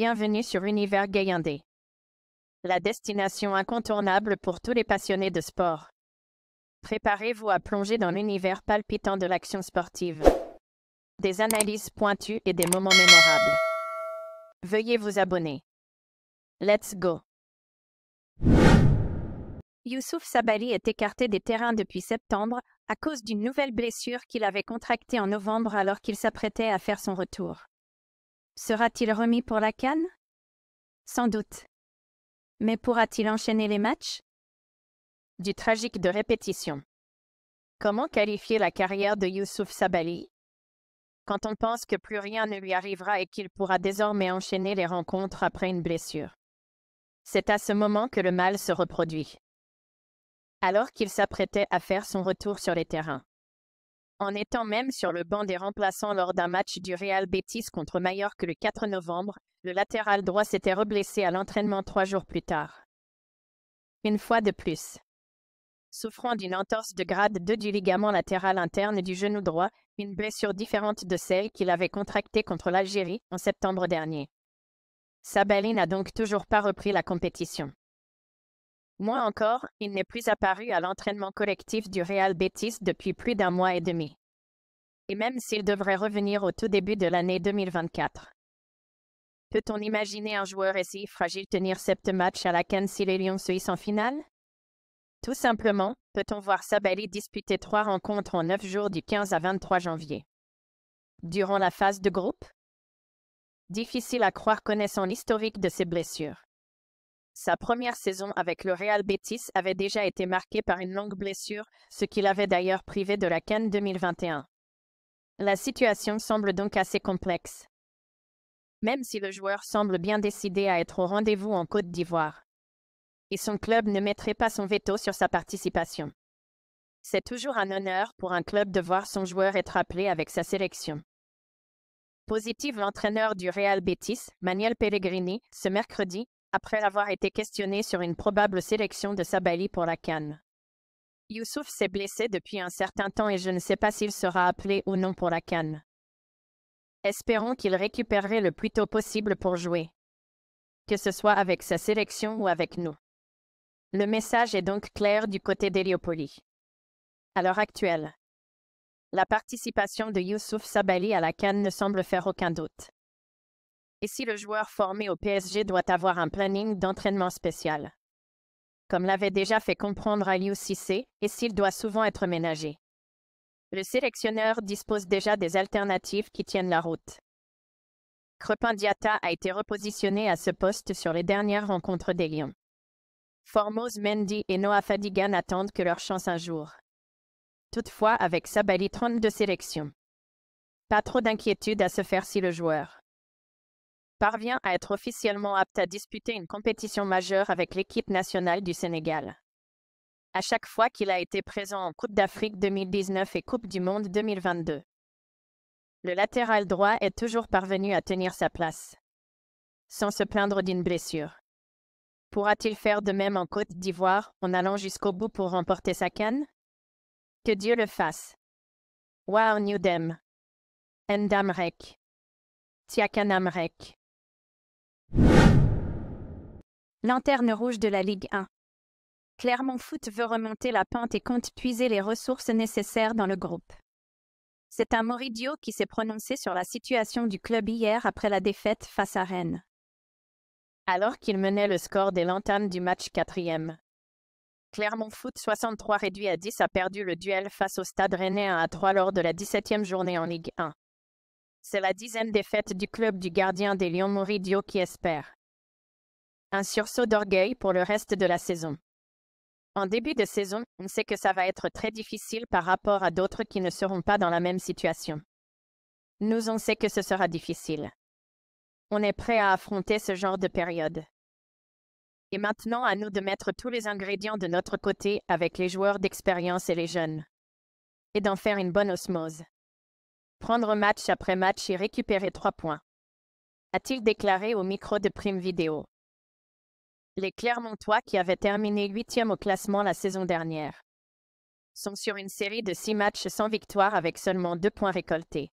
bienvenue sur Univers Gayandé. La destination incontournable pour tous les passionnés de sport. Préparez-vous à plonger dans l'univers palpitant de l'action sportive. Des analyses pointues et des moments mémorables. Veuillez vous abonner. Let's go. Youssouf Sabali est écarté des terrains depuis septembre à cause d'une nouvelle blessure qu'il avait contractée en novembre alors qu'il s'apprêtait à faire son retour. Sera-t-il remis pour la canne Sans doute. Mais pourra-t-il enchaîner les matchs Du tragique de répétition. Comment qualifier la carrière de Youssouf Sabali Quand on pense que plus rien ne lui arrivera et qu'il pourra désormais enchaîner les rencontres après une blessure. C'est à ce moment que le mal se reproduit. Alors qu'il s'apprêtait à faire son retour sur les terrains, en étant même sur le banc des remplaçants lors d'un match du Real Betis contre Mallorca le 4 novembre, le latéral droit s'était reblessé à l'entraînement trois jours plus tard. Une fois de plus. Souffrant d'une entorse de grade 2 du ligament latéral interne du genou droit, une blessure différente de celle qu'il avait contractée contre l'Algérie en septembre dernier. Sabali n'a donc toujours pas repris la compétition. Moins encore, il n'est plus apparu à l'entraînement collectif du Real Betis depuis plus d'un mois et demi. Et même s'il devrait revenir au tout début de l'année 2024. Peut-on imaginer un joueur si fragile tenir sept matchs à la canne si les Lions hissent en finale Tout simplement, peut-on voir Sabali disputer trois rencontres en neuf jours du 15 à 23 janvier Durant la phase de groupe Difficile à croire connaissant l'historique de ses blessures. Sa première saison avec le Real Betis avait déjà été marquée par une longue blessure, ce qui l'avait d'ailleurs privé de la Cannes 2021. La situation semble donc assez complexe. Même si le joueur semble bien décidé à être au rendez-vous en Côte d'Ivoire. Et son club ne mettrait pas son veto sur sa participation. C'est toujours un honneur pour un club de voir son joueur être appelé avec sa sélection. Positive l'entraîneur du Real Betis, Manuel Pellegrini, ce mercredi, après avoir été questionné sur une probable sélection de Sabali pour la Cannes. Youssouf s'est blessé depuis un certain temps et je ne sais pas s'il sera appelé ou non pour la Cannes. Espérons qu'il récupérerait le plus tôt possible pour jouer. Que ce soit avec sa sélection ou avec nous. Le message est donc clair du côté d'Héliopoli. À l'heure actuelle, la participation de Youssouf Sabali à la Cannes ne semble faire aucun doute. Et si le joueur formé au PSG doit avoir un planning d'entraînement spécial Comme l'avait déjà fait comprendre Aliou Sissé, et s'il doit souvent être ménagé. Le sélectionneur dispose déjà des alternatives qui tiennent la route. Crepin a été repositionné à ce poste sur les dernières rencontres des Lions. Formose Mendy et Noah Fadiga attendent que leur chance un jour. Toutefois, avec Sabali 32 sélections. Pas trop d'inquiétude à se faire si le joueur parvient à être officiellement apte à disputer une compétition majeure avec l'équipe nationale du Sénégal. À chaque fois qu'il a été présent en Coupe d'Afrique 2019 et Coupe du Monde 2022. Le latéral droit est toujours parvenu à tenir sa place. Sans se plaindre d'une blessure. Pourra-t-il faire de même en Côte d'Ivoire en allant jusqu'au bout pour remporter sa canne Que Dieu le fasse. Wow New Dem. Tiakanamrek. Lanterne rouge de la Ligue 1. Clermont Foot veut remonter la pente et compte puiser les ressources nécessaires dans le groupe. C'est un Moridio qui s'est prononcé sur la situation du club hier après la défaite face à Rennes. Alors qu'il menait le score des lanternes du match quatrième. Clermont Foot 63 réduit à 10 a perdu le duel face au Stade Rennais 1 à 3 lors de la 17e journée en Ligue 1. C'est la dixième défaite du club du gardien des Lions Moridio qui espère. Un sursaut d'orgueil pour le reste de la saison. En début de saison, on sait que ça va être très difficile par rapport à d'autres qui ne seront pas dans la même situation. Nous on sait que ce sera difficile. On est prêt à affronter ce genre de période. Et maintenant à nous de mettre tous les ingrédients de notre côté avec les joueurs d'expérience et les jeunes. Et d'en faire une bonne osmose prendre match après match et récupérer trois points. A-t-il déclaré au micro de Prime Vidéo. Les Clermontois qui avaient terminé huitième au classement la saison dernière sont sur une série de six matchs sans victoire avec seulement deux points récoltés.